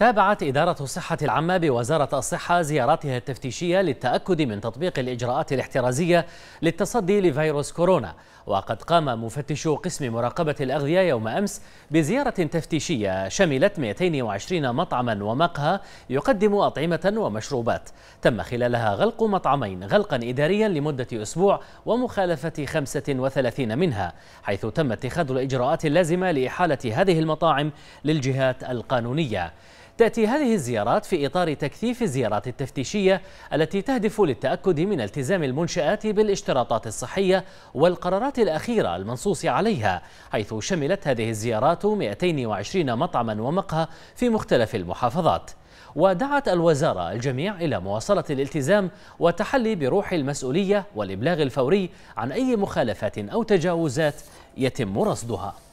تابعت إدارة الصحة العامة بوزارة الصحة زياراتها التفتيشية للتأكد من تطبيق الإجراءات الاحترازية للتصدي لفيروس كورونا وقد قام مفتشو قسم مراقبة الأغذية يوم أمس بزيارة تفتيشية شملت 220 مطعما ومقهى يقدم أطعمة ومشروبات تم خلالها غلق مطعمين غلقا إداريا لمدة أسبوع ومخالفة 35 منها حيث تم اتخاذ الإجراءات اللازمة لإحالة هذه المطاعم للجهات القانونية تأتي هذه الزيارات في إطار تكثيف الزيارات التفتيشية التي تهدف للتأكد من التزام المنشآت بالاشتراطات الصحية والقرارات الأخيرة المنصوص عليها حيث شملت هذه الزيارات 220 مطعما ومقهى في مختلف المحافظات ودعت الوزارة الجميع إلى مواصلة الالتزام والتحلي بروح المسؤولية والإبلاغ الفوري عن أي مخالفات أو تجاوزات يتم رصدها